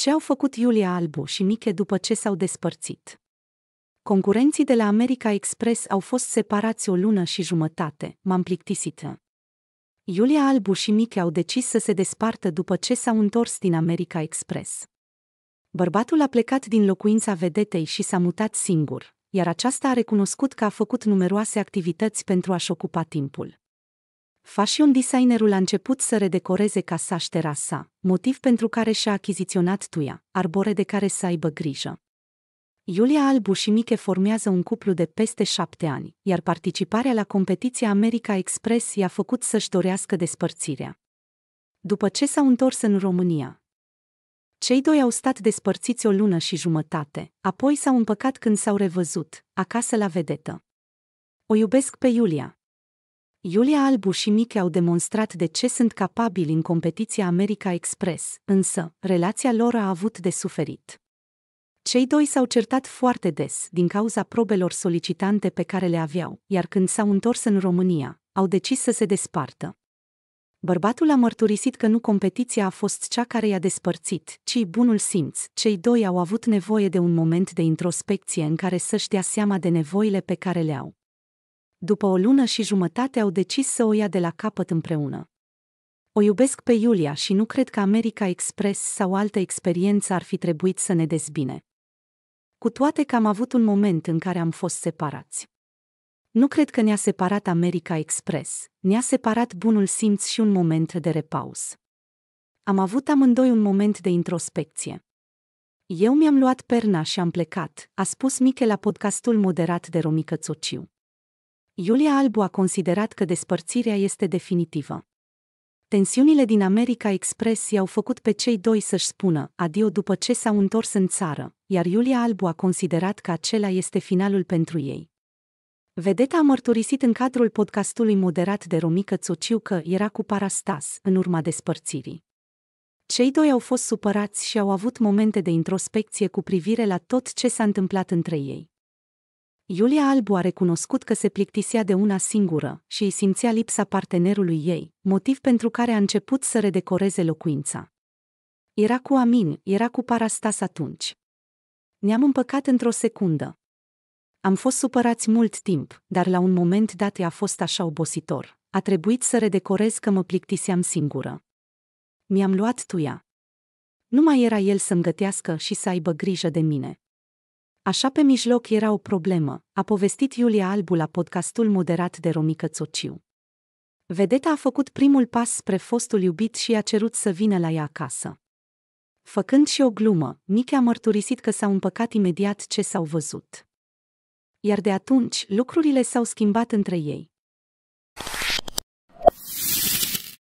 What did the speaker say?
Ce au făcut Iulia Albu și Miche după ce s-au despărțit? Concurenții de la America Express au fost separați o lună și jumătate, m-am plictisită. Iulia Albu și Miche au decis să se despartă după ce s-au întors din America Express. Bărbatul a plecat din locuința vedetei și s-a mutat singur, iar aceasta a recunoscut că a făcut numeroase activități pentru a-și ocupa timpul. Fashion designerul a început să redecoreze și terasa, motiv pentru care și-a achiziționat tuia, arbore de care să aibă grijă. Iulia Albu și Miche formează un cuplu de peste șapte ani, iar participarea la competiția America Express i-a făcut să-și dorească despărțirea. După ce s-au întors în România, cei doi au stat despărțiți o lună și jumătate, apoi s-au împăcat când s-au revăzut, acasă la vedetă. O iubesc pe Iulia, Iulia Albu și Miche au demonstrat de ce sunt capabili în competiția America Express, însă, relația lor a avut de suferit. Cei doi s-au certat foarte des din cauza probelor solicitante pe care le aveau, iar când s-au întors în România, au decis să se despartă. Bărbatul a mărturisit că nu competiția a fost cea care i-a despărțit, ci bunul simț. Cei doi au avut nevoie de un moment de introspecție în care să-și dea seama de nevoile pe care le au după o lună și jumătate au decis să o ia de la capăt împreună. O iubesc pe Iulia și nu cred că America Express sau altă experiență ar fi trebuit să ne dezbine. Cu toate că am avut un moment în care am fost separați. Nu cred că ne-a separat America Express, ne-a separat bunul simț și un moment de repaus. Am avut amândoi un moment de introspecție. Eu mi-am luat perna și am plecat, a spus Miche la podcastul moderat de Romică Țociu. Iulia Albu a considerat că despărțirea este definitivă. Tensiunile din America Express i-au făcut pe cei doi să-și spună adio după ce s-au întors în țară, iar Iulia Albu a considerat că acela este finalul pentru ei. Vedeta a mărturisit în cadrul podcastului moderat de Romică Țociu că era cu Parastas în urma despărțirii. Cei doi au fost supărați și au avut momente de introspecție cu privire la tot ce s-a întâmplat între ei. Iulia Albu a recunoscut că se plictisea de una singură și îi simțea lipsa partenerului ei, motiv pentru care a început să redecoreze locuința. Era cu Amin, era cu Parastas atunci. Ne-am împăcat într-o secundă. Am fost supărați mult timp, dar la un moment dat a fost așa obositor. A trebuit să redecorez că mă plictiseam singură. Mi-am luat tuia. Nu mai era el să-mi gătească și să aibă grijă de mine. Așa pe mijloc era o problemă, a povestit Iulia Albu la podcastul moderat de Romică Țociu. Vedeta a făcut primul pas spre fostul iubit și i-a cerut să vină la ea acasă. Făcând și o glumă, Miche a mărturisit că s-au împăcat imediat ce s-au văzut. Iar de atunci, lucrurile s-au schimbat între ei.